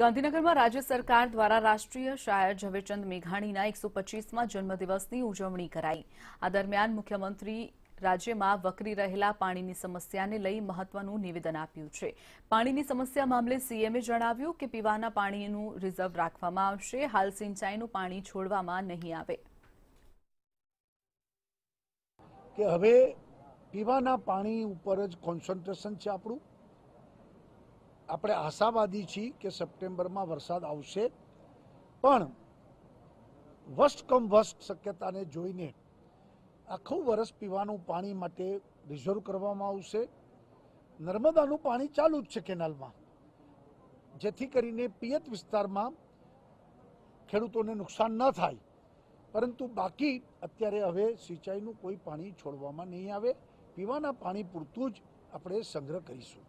ગાંધીનગરમાં રાજ્ય સરકાર દ્વારા રાષ્ટ્રીય શાયર ઝવેરચંદ મેઘાણીના એકસો પચીસમાં જન્મદિવસની ઉજવણી કરાઈ આ દરમિયાન મુખ્યમંત્રી રાજ્યમાં વકરી રહેલા પાણીની સમસ્યાને લઈ મહત્વનું નિવેદન આપ્યું છે પાણીની સમસ્યા મામલે સીએમએ જણાવ્યું કે પીવાના પાણીનું રિઝર્વ રાખવામાં આવશે હાલ સિંચાઈનું પાણી છોડવામાં નહીં આવે કે હવે પીવાના પાણી ઉપર જ કોન્સન્ટ્રેશન છે આપણું આપણે આશાવાદી છીએ કે સપ્ટેમ્બરમાં વરસાદ આવશે પણ વસ્ટ કમ વસ્ટ શક્યતાને જોઈને આખું વરસ પીવાનું પાણી માટે રિઝર્વ કરવામાં આવશે નર્મદાનું પાણી ચાલુ જ છે કેનાલમાં જેથી કરીને પિયત વિસ્તારમાં ખેડૂતોને નુકસાન ન થાય પરંતુ બાકી અત્યારે હવે સિંચાઈનું કોઈ પાણી છોડવામાં નહીં આવે પીવાના પાણી પૂરતું જ આપણે સંગ્રહ કરીશું